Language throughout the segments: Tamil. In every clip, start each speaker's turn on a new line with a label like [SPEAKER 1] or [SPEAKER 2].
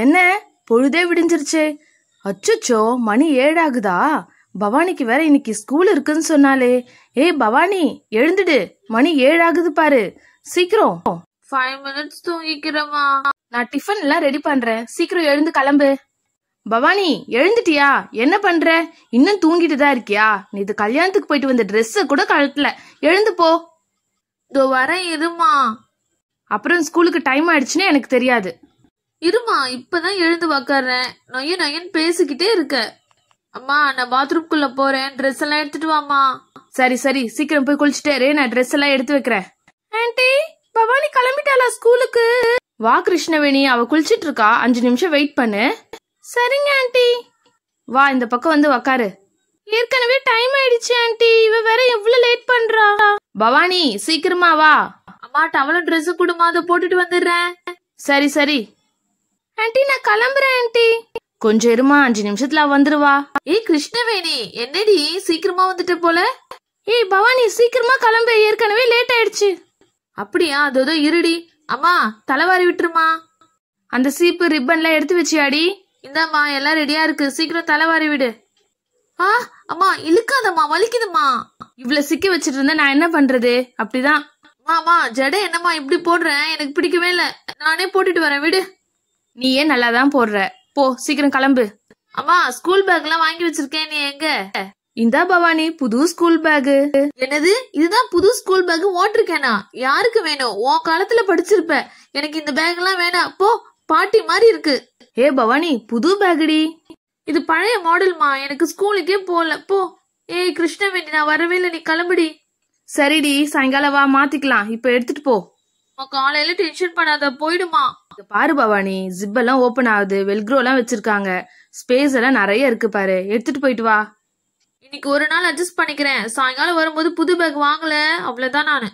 [SPEAKER 1] என்ன பொழுதே விடிஞ்சிருச்சே அச்சுச்சோ மணி ஏழாகுதா பவானிக்கு வேற இன்னைக்கு ஸ்கூல் இருக்குன்னு சொன்னாலே ஏய் பவானி எழுந்துடு மணி ஏழாகுது பாரு சீக்கிரம் ஃபைவ் மினிட்ஸ் தூங்கிக்கிறமா நான் டிஃபன் எல்லாம் ரெடி பண்றேன் சீக்கிரம் எழுந்து கிளம்பு பவானி எழுந்துட்டியா என்ன பண்ற இன்னும் தூங்கிட்டு தான் இருக்கியா நீ இது கல்யாணத்துக்கு போயிட்டு வந்த ட்ரெஸ்ஸ கூட கழட்டல எழுந்து போ இதோ வரேன் இருமா அப்புறம் ஸ்கூலுக்கு டைம் ஆயிடுச்சுன்னு எனக்கு தெரியாது இருமா இப்பதான் எழுந்து உக்காடுறேன் நொய நயன் பேசிக்கிட்டே இருக்க அம்மா நான் பாத்ரூம்குள்ள போறேன் ட்ரெஸ் எல்லாம் எடுத்துட்டு வாமா சரி சரி சீக்கிரம் போய் குளிச்சுட்டாரு நான் ட்ரெஸ் எல்லாம் எடுத்து வைக்கிறேன் ஆண்டி பவானி கிளம்பிட்டாளா ஸ்கூலுக்கு வா கிருஷ்ணவேணி அவ குளிச்சிட்டு இருக்கா அஞ்சு நிமிஷம் வெயிட் பண்ணு சரிங்க ஆண்டி வா இந்த பக்கம் வந்து உக்காரு ஏற்கனவே டைம் ஆயிடுச்சு ஆண்டி இவ வேற எவ்வளவு லேட் பண்றா பவானி சீக்கிரமா வா அம்மா டவலும் ட்ரெஸ் குடுமா அதை போட்டுட்டு வந்துடுறேன் சரி சரி ஆண்டி நான் கிளம்புறேன் ஆண்டி கொஞ்சம் இருமா அஞ்சு நிமிஷத்துல வந்துருவா ஏய் கிருஷ்ணவேணி என்னடி சீக்கிரமா வந்துட்ட போல ஏய் பவானி சீக்கிரமா கிளம்ப ஏற்கனவே லேட் ஆயிடுச்சு அப்படியா அதோ இருடி அம்மா தலைவாரி விட்டுருமா அந்த சீப்பு ரிப்பன்லாம் எடுத்து வச்சியாடி இந்தாம்மா எல்லாம் ரெடியா இருக்கு சீக்கிரம் தலைவாரி விடு ஆ அம்மா இழுக்காதம்மா வலிக்குதுமா இவ்வளவு சிக்கி வச்சிட்டு இருந்தா நான் என்ன பண்றது அப்படிதான் மாமா ஜடை என்னம்மா இப்படி போடுறேன் எனக்கு பிடிக்கவே இல்ல நானே போட்டுட்டு வரேன் விடு நீயே நல்லா தான் போடுற போ சீக்கிரம் கிளம்பு அம்மா ஸ்கூல் பேக் எல்லாம் வாங்கி வச்சிருக்கேன் நீ எங்க இந்தா பவானி புது ஸ்கூல் பேகு என்னது இதுதான் புது ஸ்கூல் பேக் ஓட்டிருக்கேனா யாருக்கு வேணும் உன் காலத்துல படிச்சிருப்ப எனக்கு இந்த பேக் எல்லாம் வேணாம் போ பாட்டி மாதிரி இருக்கு ஏ பவானி புது பேகுடி இது பழைய மாடல்மா எனக்கு ஸ்கூலுக்கே போல போ ஏய் கிருஷ்ணவேணி நான் வரவே இல்லை நீ கிளம்புடி சரிடி சாயங்காலம் வா மாத்திக்கலாம் இப்ப எடுத்துட்டு போ காலையில டென்ஷன் பண்ணாத போயிடுமா பாரு பவானி ஜிப்பெல்லாம் ஓப்பன் ஆகுது எல்லாம் வச்சிருக்காங்க ஸ்பேஸ் எல்லாம் நிறைய இருக்கு பாரு எடுத்துட்டு போயிட்டு வா இன்னைக்கு ஒரு நாள் அட்ஜஸ்ட் பண்ணிக்கிறேன் சாயங்காலம் வரும்போது புது பேக் வாங்கல அவ்வளவுதான் நானு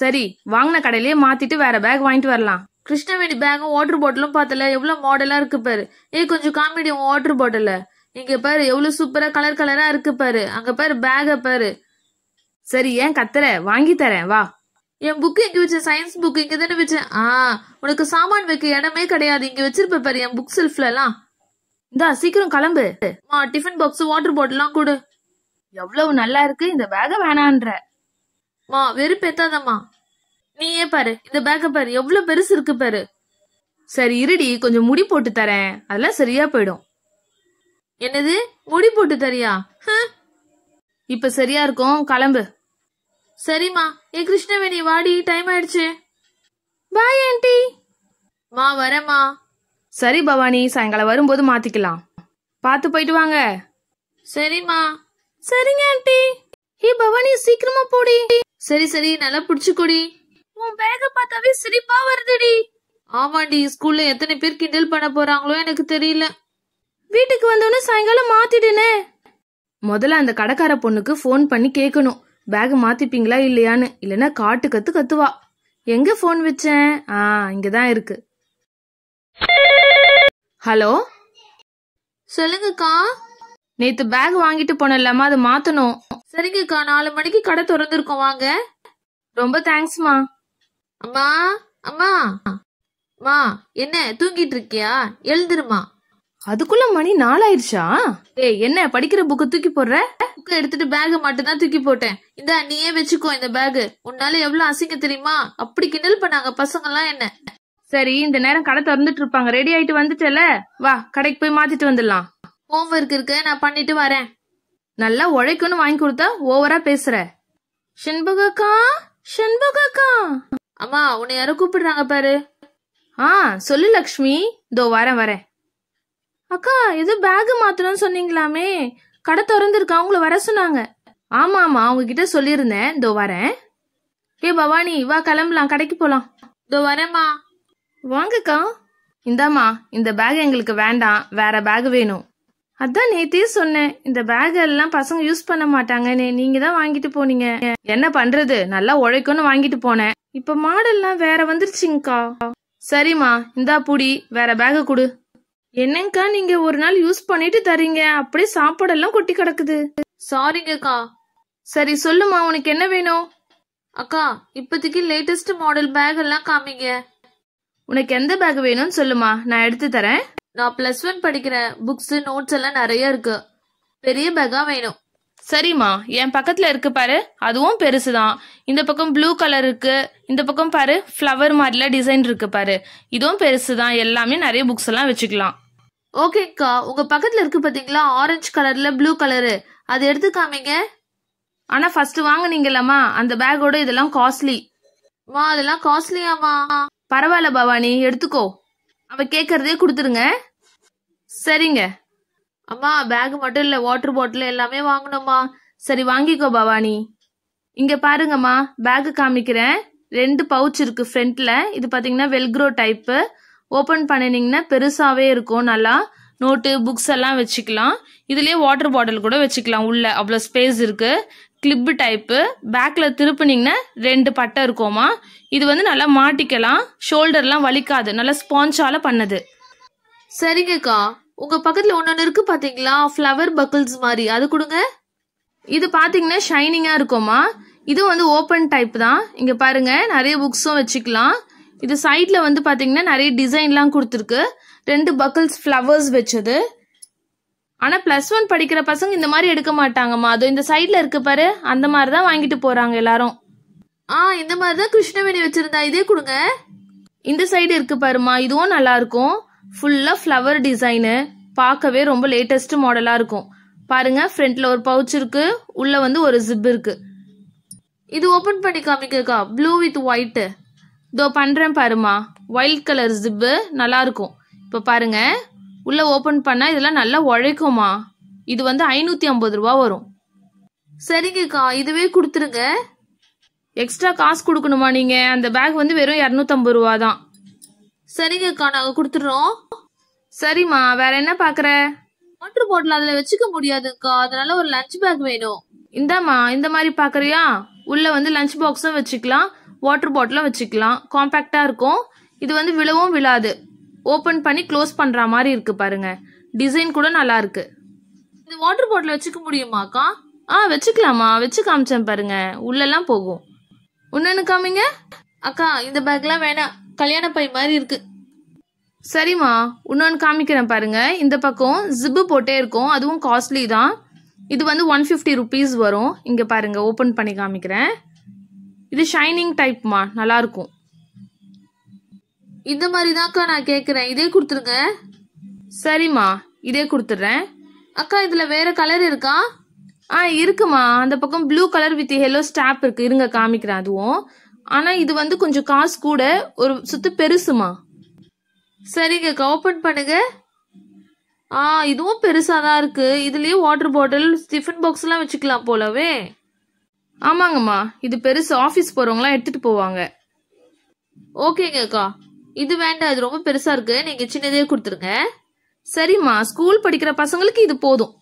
[SPEAKER 1] சரி வாங்கின கடையிலேயே மாத்திட்டு வேற பேக் வாங்கிட்டு வரலாம் கிருஷ்ணவேணி பேகும் வாட்டர் பாட்டிலும் பாத்தல எவ்வளவு மாடலா இருக்கு பாரு ஏ கொஞ்சம் காமெடி வாட்டர் பாட்டில இங்க பாரு எவ்வளவு சூப்பரா கலர் கலரா இருக்கு பாரு அங்க பாரு பேக பாரு சரி ஏன் கத்துற வாங்கி தரேன் வா என் புக்கு இங்க வச்ச சயின்ஸ் புக் இங்க தானே வச்சேன் ஆ உனக்கு சாமான் வைக்க இடமே கிடையாது இங்க வச்சிருப்ப பாரு என் புக் செல்ஃப்ல எல்லாம் இந்தா சீக்கிரம் கிளம்பு மா டிஃபன் பாக்ஸ் வாட்டர் எல்லாம் கொடு எவ்வளவு நல்லா இருக்கு இந்த பேக வேணான்ற மா வெறுப்பேத்தாதம்மா நீயே பாரு இந்த பேக பாரு எவ்வளவு பெருசு இருக்கு பாரு சரி இருடி கொஞ்சம் முடி போட்டு தரேன் அதெல்லாம் சரியா போயிடும் என்னது முடி போட்டு தரியா இப்ப சரியா இருக்கும் கிளம்பு சரிம்மா ஏ கிருஷ்ணவேணி வாடி டைம் ஆயிடுச்சு பாய் ஆண்டி மா வரேம்மா சரி பவானி சாயங்காலம் வரும்போது மாத்திக்கலாம் பார்த்து போயிட்டு வாங்க சரிம்மா சரிங்க ஆண்டி ஹே பவானி சீக்கிரமா போடி சரி சரி நல்லா புடிச்சு கொடி உன் பேக பார்த்தாவே சிரிப்பா வருதுடி ஆமாண்டி ஸ்கூல்ல எத்தனை பேர் கிண்டல் பண்ண போறாங்களோ எனக்கு தெரியல வீட்டுக்கு வந்தோடனே சாயங்காலம் மாத்திடுனே முதல்ல அந்த கடைக்கார பொண்ணுக்கு ஃபோன் பண்ணி கேட்கணும் பேக் மாத்திப்பீங்களா இல்லையான்னு இல்லைன்னா காட்டு கத்து கத்துவா எங்க ஃபோன் வச்சேன் ஆ இங்கதான் தான் இருக்கு ஹலோ சொல்லுங்கக்கா நேத்து பேக் வாங்கிட்டு போனலாமா அதை மாத்தணும் சரிங்கக்கா நாலு மணிக்கு கடை திறந்துருக்கோம் வாங்க ரொம்ப தேங்க்ஸ்மா அம்மா அம்மா அம்மா என்ன தூங்கிட்டு இருக்கியா எழுந்துருமா அதுக்குள்ள மணி நாலாயிருச்சா ஏ என்ன படிக்கிற புக்கு தூக்கி போடுற புக்க எடுத்துட்டு பேக மட்டும் தான் தூக்கி போட்டேன் இந்த நீயே வச்சுக்கோ இந்த பேகு உன்னால எவ்வளவு அசிங்க தெரியுமா அப்படி கிண்டல் பண்ணாங்க பசங்க எல்லாம் என்ன சரி இந்த நேரம் கடை திறந்துட்டு இருப்பாங்க ரெடி ஆயிட்டு வந்துட்டல வா கடைக்கு போய் மாத்திட்டு வந்துடலாம் ஹோம்ஒர்க் இருக்கு நான் பண்ணிட்டு வரேன் நல்லா உழைக்கும்னு வாங்கி கொடுத்தா ஓவரா பேசுற ஷண்புகக்கா ஷண்புகக்கா அம்மா உன்னை யாரோ கூப்பிடுறாங்க பாரு ஆ சொல்லு லக்ஷ்மி இதோ வரேன் வரேன் அக்கா எது பேக் மாத்தணும்னு சொன்னீங்களாமே கடை திறந்துருக்கா அவங்கள வர சொன்னாங்க ஆமா ஆமா அவங்க கிட்ட சொல்லியிருந்தேன் இதோ வரேன் ஏ பவானி வா கிளம்பலாம் கடைக்கு போலாம் இதோ வரேம்மா வாங்கக்கா இந்தாம்மா இந்த பேக் எங்களுக்கு வேண்டாம் வேற பேக் வேணும் அதான் நேத்தே சொன்னேன் இந்த பேக் எல்லாம் பசங்க யூஸ் பண்ண மாட்டாங்க நீங்க தான் வாங்கிட்டு போனீங்க என்ன பண்றது நல்லா உழைக்கும்னு வாங்கிட்டு போனேன் இப்ப மாடல்லாம் வேற வந்துருச்சுங்கக்கா சரிம்மா இந்தா புடி வேற பேக கொடு என்னங்கக்கா நீங்க ஒரு நாள் யூஸ் பண்ணிட்டு தரீங்க அப்படியே சாப்பாடெல்லாம் கொட்டி கிடக்குது சாரிங்கக்கா சரி சொல்லுமா உனக்கு என்ன வேணும் அக்கா இப்போதைக்கு லேட்டஸ்ட் மாடல் பேக் எல்லாம் காமிங்க உனக்கு எந்த பேக் வேணும்னு சொல்லுமா நான் எடுத்து தரேன் நான் பிளஸ் ஒன் படிக்கிறேன் புக்ஸ் நோட்ஸ் எல்லாம் நிறைய இருக்கு பெரிய பேக்கா வேணும் சரிம்மா என் பக்கத்துல இருக்கு பாரு அதுவும் பெருசுதான் இந்த பக்கம் ப்ளூ கலர் இருக்கு இந்த பக்கம் பாரு ஃப்ளவர் மாதிரிலாம் டிசைன் இருக்கு பாரு இதுவும் பெருசுதான் எல்லாமே நிறைய புக்ஸ் எல்லாம் வச்சுக்கலாம் ஓகேங்கக்கா உங்க பக்கத்துல இருக்கு பாத்தீங்களா ஆரஞ்சு கலர்ல ப்ளூ கலரு அது எடுத்து காமிங்க ஆனா ஃபர்ஸ்ட் வாங்குனீங்களாமா அந்த பேக்கோட இதெல்லாம் காஸ்ட்லி மா அதெல்லாம் காஸ்ட்லியாமா பரவாயில்ல பவானி எடுத்துக்கோ அவ கேக்குறதே கொடுத்துருங்க சரிங்க அம்மா பேக் மட்டும் இல்ல வாட்டர் பாட்டில் எல்லாமே வாங்கணுமா சரி வாங்கிக்கோ பவானி இங்க பாருங்கம்மா பேக் காமிக்கிறேன் ரெண்டு பவுச் இருக்கு ஃப்ரண்ட்ல இது பாத்தீங்கன்னா வெல்க்ரோ டைப்பு ஓப்பன் பண்ணினீங்கன்னா பெருசாகவே இருக்கும் நல்லா நோட்டு புக்ஸ் எல்லாம் வச்சுக்கலாம் இதுலேயே வாட்டர் பாட்டில் கூட வச்சுக்கலாம் உள்ளே அவ்வளோ ஸ்பேஸ் இருக்குது கிளிப்பு டைப்பு பேக்கில் திருப்பினீங்கன்னா ரெண்டு பட்டை இருக்கோமா இது வந்து நல்லா மாட்டிக்கலாம் ஷோல்டர்லாம் வலிக்காது நல்லா ஸ்பான்ஸால் பண்ணது சரிங்கக்கா உங்கள் பக்கத்தில் ஒன்று ஒன்று இருக்குது பார்த்தீங்களா ஃப்ளவர் பக்கிள்ஸ் மாதிரி அது கொடுங்க இது பார்த்தீங்கன்னா ஷைனிங்காக இருக்குமா இது வந்து ஓப்பன் டைப் தான் இங்கே பாருங்க நிறைய புக்ஸும் வச்சுக்கலாம் இது சைடில் வந்து பார்த்தீங்கன்னா நிறைய டிசைன்லாம் கொடுத்துருக்கு ரெண்டு பக்கிள்ஸ் ஃப்ளவர்ஸ் வச்சது ஆனால் ப்ளஸ் ஒன் படிக்கிற பசங்க இந்த மாதிரி எடுக்க மாட்டாங்கம்மா அதுவும் இந்த சைடில் இருக்கு பாரு அந்த மாதிரி தான் வாங்கிட்டு போகிறாங்க எல்லாரும் ஆ இந்த மாதிரி தான் கிருஷ்ணவேணி வச்சுருந்தா இதே கொடுங்க இந்த சைடு இருக்கு பாருமா இதுவும் நல்லா இருக்கும் ஃபுல்லாக ஃப்ளவர் டிசைனு பார்க்கவே ரொம்ப லேட்டஸ்ட் மாடலாக இருக்கும் பாருங்க ஃப்ரண்ட்ல ஒரு பவுச் இருக்கு உள்ள வந்து ஒரு ஜிப் இருக்கு இது ஓபன் பண்ணி காமிக்கா ப்ளூ வித் ஒயிட்டு இதோ பண்ணுறேன் பாருமா ஒயிட் கலர் ஜிப்பு நல்லாயிருக்கும் இப்போ பாருங்கள் உள்ளே ஓப்பன் பண்ணால் இதெல்லாம் நல்லா உழைக்குமா இது வந்து ஐநூற்றி ஐம்பது ரூபா வரும் சரிங்கக்கா இதுவே கொடுத்துருங்க எக்ஸ்ட்ரா காசு கொடுக்கணுமா நீங்கள் அந்த பேக் வந்து வெறும் இரநூத்தம்பது ரூபா தான் சரிங்கக்கா நாங்கள் கொடுத்துட்றோம் சரிம்மா வேற என்ன பார்க்குற வாட்டர் பாட்டில் அதில் வச்சுக்க முடியாதுக்கா அதனால ஒரு லஞ்ச் பேக் வேணும் இந்தாம்மா இந்த மாதிரி பார்க்குறியா உள்ளே வந்து லஞ்ச் பாக்ஸும் வச்சுக்கலாம் வாட்டர் பாட்டிலும் வச்சுக்கலாம் காம்பேக்டாக இருக்கும் இது வந்து விழவும் விழாது ஓப்பன் பண்ணி க்ளோஸ் பண்ணுற மாதிரி இருக்குது பாருங்கள் டிசைன் கூட நல்லா இருக்குது இது வாட்டர் பாட்டில் வச்சுக்க முடியுமாக்கா ஆ வச்சுக்கலாமா வச்சு காமிச்சேன் பாருங்கள் உள்ளெல்லாம் போகும் ஒன்று காமிங்க அக்கா இந்த பேக்லாம் வேணாம் கல்யாண பை மாதிரி இருக்குது சரிம்மா இன்னொன்று காமிக்கிறேன் பாருங்க இந்த பக்கம் ஜிப்பு போட்டே இருக்கும் அதுவும் காஸ்ட்லி தான் இது வந்து ஒன் ஃபிஃப்டி ருபீஸ் வரும் இங்கே பாருங்கள் ஓப்பன் பண்ணி காமிக்கிறேன் இது ஷைனிங் டைப்மா நல்லாயிருக்கும் இந்த மாதிரி தான்க்கா நான் கேட்குறேன் இதே கொடுத்துருங்க சரிம்மா இதே கொடுத்துட்றேன் அக்கா இதில் வேற கலர் இருக்கா ஆ இருக்குமா அந்த பக்கம் ப்ளூ கலர் வித் ஹெலோ ஸ்டாப் இருக்கு இருங்க காமிக்கிறேன் அதுவும் ஆனால் இது வந்து கொஞ்சம் காசு கூட ஒரு சுத்து பெருசுமா சரிங்க ஓப்பன் பண்ணுங்க ஆ இதுவும் பெருசாக தான் இருக்குது இதுலேயே வாட்டர் பாட்டில் டிஃபன் எல்லாம் வச்சுக்கலாம் போலவே ஆமாங்கம்மா இது பெருசு ஆஃபீஸ் போறவங்களாம் எடுத்துட்டு போவாங்க ஓகேங்க அக்கா இது வேண்டாம் இது ரொம்ப பெருசா இருக்கு நீங்க சின்னதே கொடுத்துருங்க சரிம்மா ஸ்கூல் படிக்கிற பசங்களுக்கு இது போதும்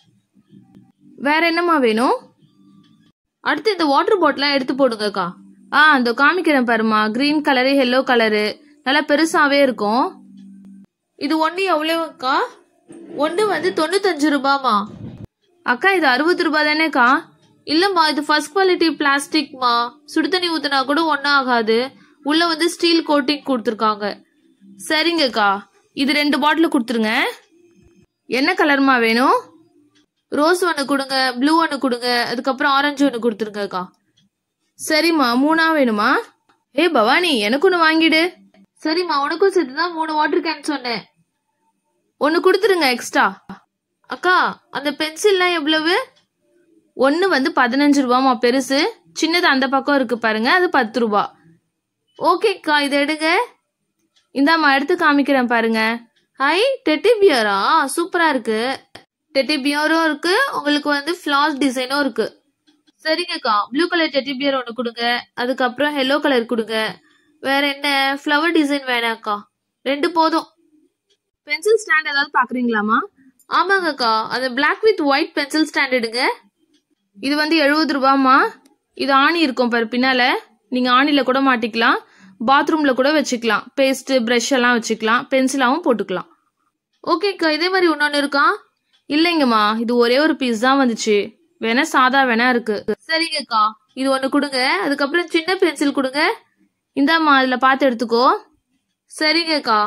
[SPEAKER 1] வேற என்னம்மா வேணும் அடுத்து இந்த வாட்டர் பாட்டிலாம் எடுத்து போடுங்கக்கா ஆ அந்த காமிக்கிறேன் பாருமா கிரீன் கலரு எல்லோ கலரு நல்லா பெருசாவே இருக்கும் இது ஒன்று எவ்வளோக்கா ஒன்று வந்து தொண்ணூத்தஞ்சு ரூபாமா அக்கா இது அறுபது ரூபா தானேக்கா இல்லம்மா இது ஃபர்ஸ்ட் குவாலிட்டி பிளாஸ்டிக்மா சுடுதண்ணி ஊத்தினா கூட ஒன்றும் ஆகாது உள்ள வந்து ஸ்டீல் கோட்டிங் கொடுத்துருக்காங்க சரிங்கக்கா இது ரெண்டு பாட்டில் கொடுத்துருங்க என்ன கலர்மா வேணும் ரோஸ் ஒன்று கொடுங்க ப்ளூ ஒன்று கொடுங்க அதுக்கப்புறம் ஆரஞ்சு ஒன்று கொடுத்துருங்கக்கா சரிம்மா மூணா வேணுமா ஏ பவானி எனக்கு ஒன்று வாங்கிடு சரிம்மா உனக்கும் சேர்த்து தான் மூணு வாட்டர் கேன் சொன்னேன் ஒன்று கொடுத்துருங்க எக்ஸ்ட்ரா அக்கா அந்த பென்சில்லாம் எவ்வளவு ஒன்று வந்து பதினஞ்சு ரூபாமா பெருசு சின்னது அந்த பக்கம் இருக்கு பாருங்க அது பத்து ரூபா ஓகேக்கா இதை எடுங்க இந்தாம்மா எடுத்து காமிக்கிறேன் பாருங்க ஹை டெட்டி பியரா சூப்பரா இருக்கு டெட்டி பியரும் இருக்கு உங்களுக்கு வந்து ஃபிளாஸ் டிசைனும் இருக்கு சரிங்கக்கா ப்ளூ கலர் டெட்டி பியர் ஒன்று கொடுங்க அதுக்கப்புறம் எல்லோ கலர் கொடுங்க வேற என்ன ஃப்ளவர் டிசைன் வேணாக்கா ரெண்டு போதும் பென்சில் ஸ்டாண்ட் ஏதாவது பாக்குறீங்களாமா ஆமாங்கக்கா அது black with white pencil stand எடுங்க இது வந்து எழுபது ரூபாம்மா இது ஆணி இருக்கும் பாரு பின்னால நீங்க ஆணில கூட மாட்டிக்கலாம் பாத்ரூம்ல கூட வச்சுக்கலாம் பேஸ்ட் ப்ரஷ் எல்லாம் வச்சுக்கலாம் பென்சிலாவும் போட்டுக்கலாம் ஓகேக்கா இதே மாதிரி ஒன்னொன்னு இருக்கா இல்லைங்கம்மா இது ஒரே ஒரு பீஸ் தான் வந்துச்சு வேணா சாதா வேணா இருக்கு சரிங்கக்கா இது ஒன்று கொடுங்க அதுக்கப்புறம் சின்ன பென்சில் கொடுங்க இந்தாம்மா அதில் பார்த்து எடுத்துக்கோ சரிங்கக்கா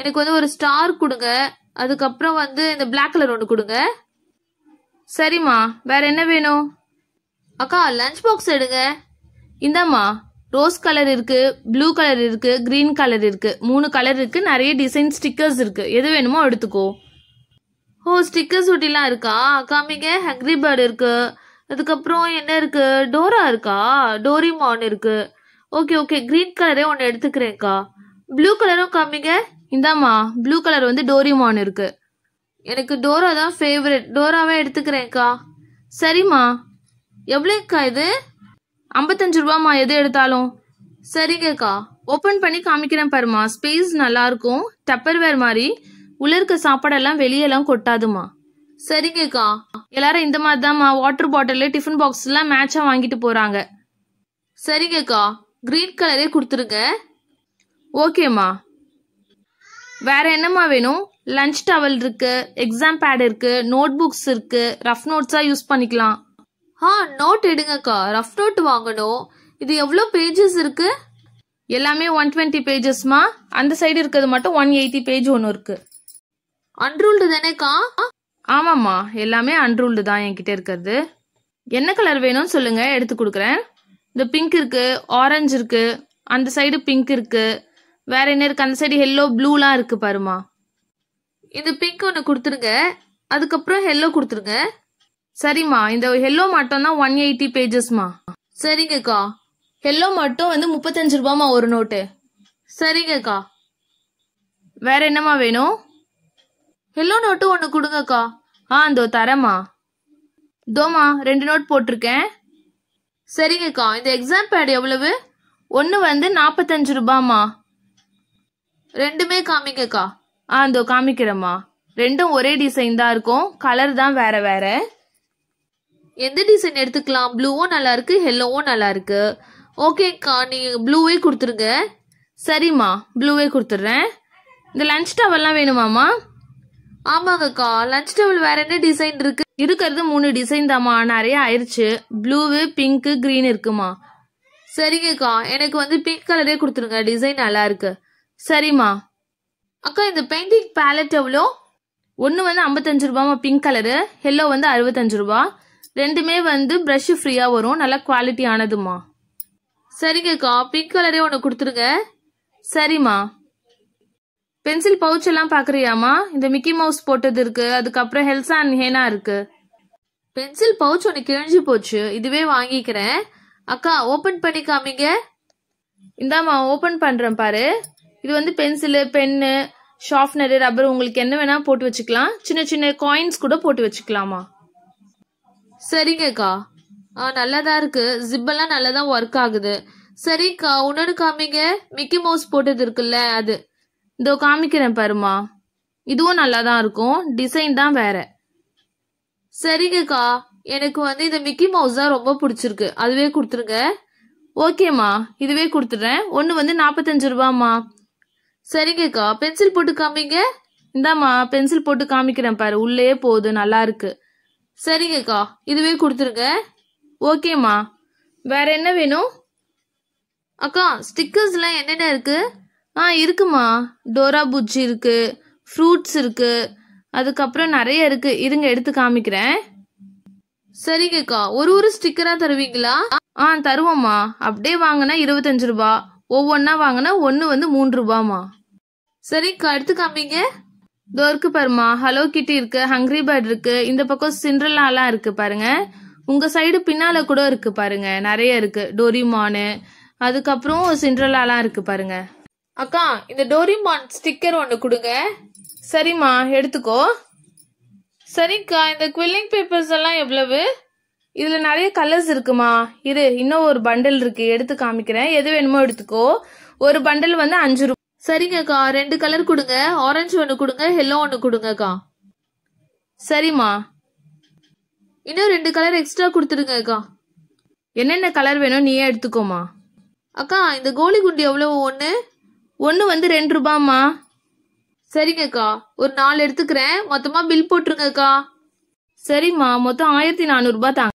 [SPEAKER 1] எனக்கு வந்து ஒரு ஸ்டார் கொடுங்க அதுக்கப்புறம் வந்து இந்த பிளாக் கலர் ஒன்று கொடுங்க சரிம்மா வேற என்ன வேணும் அக்கா லஞ்ச் பாக்ஸ் எடுங்க இந்தாம்மா ரோஸ் கலர் இருக்கு ப்ளூ கலர் இருக்கு கிரீன் கலர் இருக்கு மூணு கலர் இருக்கு நிறைய டிசைன் ஸ்டிக்கர்ஸ் இருக்கு எது வேணுமோ எடுத்துக்கோ ஓ ஸ்டிக்கர்ஸ் ஒட்டிலாம் இருக்கா காமிங்க ஹக்ரி பேர்டு இருக்கு அதுக்கப்புறம் என்ன இருக்கு டோரா இருக்கா டோரிமான் இருக்கு ஓகே ஓகே கிரீன் கலரே ஒன்று எடுத்துக்கிறேன்க்கா ப்ளூ கலரும் காமிங்க இந்தாம்மா ப்ளூ கலர் வந்து டோரிமான் இருக்கு எனக்கு டோரா தான் ஃபேவரட் டோராவே எடுத்துக்கிறேன்க்கா சரிம்மா எவ்வளோக்கா இது ஐம்பத்தஞ்சு ரூபாம்மா எது எடுத்தாலும் சரிங்கக்கா ஓப்பன் பண்ணி காமிக்கிறேன் பாருமா ஸ்பேஸ் நல்லாயிருக்கும் டப்பர்வேர் மாதிரி உள்ள இருக்க சாப்பாடெல்லாம் வெளியெல்லாம் கொட்டாதுமா சரிங்கக்கா எல்லாரும் இந்த மாதிரி தான்மா வாட்டர் பாட்டில் டிஃபன் பாக்ஸ்லாம் மேட்சாக வாங்கிட்டு போகிறாங்க சரிங்கக்கா க்ரீன் கலரே கொடுத்துருங்க ஓகேம்மா வேறு என்னம்மா வேணும் லஞ்ச் டவல் இருக்குது எக்ஸாம் பேட் இருக்குது நோட் புக்ஸ் இருக்குது ரஃப் நோட்ஸாக யூஸ் பண்ணிக்கலாம் ஆ நோட் எடுங்கக்கா ரஃப் நோட் வாங்கணும் இது எவ்வளோ பேஜஸ் இருக்குது எல்லாமே ஒன் டுவெண்ட்டி பேஜஸ்மா அந்த சைடு இருக்கிறது மட்டும் ஒன் எயிட்டி பேஜ் ஒன்று இருக்குது அன்ரூல்டு தானேக்கா ஆமாம்மா எல்லாமே அன்ரூல்டு தான் என்கிட்ட இருக்கிறது என்ன கலர் வேணும்னு சொல்லுங்கள் எடுத்து கொடுக்குறேன் இந்த பிங்க் இருக்குது ஆரஞ்சு இருக்குது அந்த சைடு பிங்க் இருக்குது வேற என்ன இருக்கு அந்த சைடு எல்லோ ப்ளூலாம் இருக்கு பாருமா இந்த பிங்க் ஒன்று கொடுத்துருங்க அதுக்கப்புறம் ஹெல்லோ கொடுத்துருங்க சரிம்மா இந்த ஹெல்லோ தான் ஒன் எயிட்டி பேஜஸ்மா சரிங்கக்கா ஹெல்லோ மட்டும் வந்து முப்பத்தஞ்சு ரூபாமா ஒரு நோட்டு சரிங்கக்கா வேற என்னம்மா வேணும் ஹெல்லோ நோட்டு ஒன்று கொடுங்கக்கா ஆ அந்த தரமா தோமா ரெண்டு நோட் போட்டிருக்கேன் சரிங்கக்கா இந்த எக்ஸாம் பேட் எவ்வளவு ஒன்று வந்து நாற்பத்தஞ்சு ரூபாம்மா ரெண்டுமே காமிக்கக்கா ஆ இதோ காமிக்கிறேம்மா ரெண்டும் ஒரே டிசைன் தான் இருக்கும் கலர் தான் வேற வேற எந்த டிசைன் எடுத்துக்கலாம் ப்ளூவும் நல்லா இருக்கு ஹெல்லோவும் நல்லா இருக்கு ஓகேக்கா நீங்கள் ப்ளூவே கொடுத்துருங்க சரிம்மா ப்ளூவே கொடுத்துட்றேன் இந்த லஞ்ச் டவல்லாம் வேணுமாம்மா ஆமாங்கக்கா லஞ்ச் டவல் வேற என்ன டிசைன் இருக்கு இருக்கிறது மூணு டிசைன் தாம்மா நிறைய ஆயிடுச்சு ப்ளூவு பிங்க்கு க்ரீன் இருக்குமா சரிங்கக்கா எனக்கு வந்து பிங்க் கலரே கொடுத்துருங்க டிசைன் நல்லா இருக்குது சரிம்மா அக்கா இந்த பெயிண்டிங் பேலட் எவ்வளோ ஒன்று வந்து ஐம்பத்தஞ்சு ரூபாமா பிங்க் கலரு எல்லோ வந்து அறுபத்தஞ்சு ரூபா ரெண்டுமே வந்து ப்ரஷ்ஷு ஃப்ரீயாக வரும் நல்லா குவாலிட்டி ஆனதுமா சரிங்கக்கா பிங்க் கலரே ஒன்று கொடுத்துருங்க சரிம்மா பென்சில் பவுச் எல்லாம் பார்க்குறியாம்மா இந்த மிக்கி மவுஸ் போட்டது இருக்குது அதுக்கப்புறம் ஹெல்சா அண்ட் ஹேனா இருக்குது பென்சில் பவுச் ஒன்று கிழிஞ்சு போச்சு இதுவே வாங்கிக்கிறேன் அக்கா ஓப்பன் பண்ணி காமிங்க இந்தாம்மா ஓப்பன் பண்ணுறேன் பாரு இது வந்து பென்சிலு பென்னு ஷார்ப்னரு ரப்பர் உங்களுக்கு என்ன வேணால் போட்டு வச்சுக்கலாம் சின்ன சின்ன காயின்ஸ் கூட போட்டு வச்சுக்கலாமா சரிங்கக்கா ஆ நல்லா தான் இருக்குது ஜிப்பெல்லாம் நல்லா தான் ஒர்க் ஆகுது சரிக்கா உன்னோட காமிங்க மிக்கி மவுஸ் போட்டது இருக்குல்ல அது இதோ காமிக்கிறேன் பாருமா இதுவும் நல்லா தான் இருக்கும் டிசைன் தான் வேற சரிங்கக்கா எனக்கு வந்து இந்த மிக்கி மவுஸ் தான் ரொம்ப பிடிச்சிருக்கு அதுவே கொடுத்துருங்க ஓகேம்மா இதுவே கொடுத்துட்றேன் ஒன்று வந்து நாற்பத்தஞ்சு ரூபாம்மா சரிங்கக்கா பென்சில் போட்டு காமிங்க இந்தாம்மா பென்சில் போட்டு காமிக்கிறேன் பாரு உள்ளே போகுது நல்லா இருக்கு சரிங்கக்கா இதுவே கொடுத்துருங்க ஓகேம்மா வேற என்ன வேணும் அக்கா ஸ்டிக்கர்ஸ்லாம் என்னென்ன இருக்கு ஆ இருக்குமா டோரா பூச்சி இருக்கு ஃப்ரூட்ஸ் இருக்கு அதுக்கப்புறம் நிறைய இருக்கு இருங்க எடுத்து காமிக்கிறேன் சரிங்கக்கா ஒரு ஒரு ஸ்டிக்கரா தருவீங்களா ஆ தருவோம்மா அப்படியே வாங்கினா இருபத்தஞ்சு ரூபா ஒவ்வொன்னா வாங்கினா ஒன்று வந்து மூன்று ரூபாமா சரிக்கா எடுத்து காமிங்க தோர்க்கு இருக்கு பாருமா ஹலோ கிட்டி இருக்கு ஹங்கிரி பேர்ட் இருக்கு இந்த பக்கம் சிண்ட்ரலாலாம் இருக்கு பாருங்க உங்க சைடு பின்னால கூட இருக்கு பாருங்க நிறைய இருக்கு டோரிமானு அதுக்கப்புறம் சிண்ட்ரலாலாம் இருக்கு பாருங்க அக்கா இந்த டோரிமான் ஸ்டிக்கர் ஒன்று கொடுங்க சரிம்மா எடுத்துக்கோ சரிக்கா இந்த குவில்லிங் பேப்பர்ஸ் எல்லாம் எவ்வளவு இதுல நிறைய கலர்ஸ் இருக்குமா இரு இன்னும் ஒரு பண்டில் இருக்கு எடுத்து காமிக்கிறேன் எது வேணுமோ எடுத்துக்கோ ஒரு பண்டில் வந்து அஞ்சு சரிங்கக்கா ரெண்டு கலர் கொடுங்க ஆரஞ்சு ஒன்று கொடுங்க எல்லோ ஒன்று கொடுங்கக்கா சரிம்மா இன்னும் ரெண்டு கலர் எக்ஸ்ட்ரா கொடுத்துருங்கக்கா என்னென்ன கலர் வேணும் நீயே எடுத்துக்கோமா அக்கா இந்த கோலி குண்டு எவ்வளோ ஒன்று ஒன்று வந்து ரெண்டு ரூபாம்மா சரிங்கக்கா ஒரு நாலு எடுத்துக்கிறேன் மொத்தமாக பில் போட்டுருங்கக்கா சரிம்மா மொத்தம் ஆயிரத்தி நானூறுரூபா தாங்க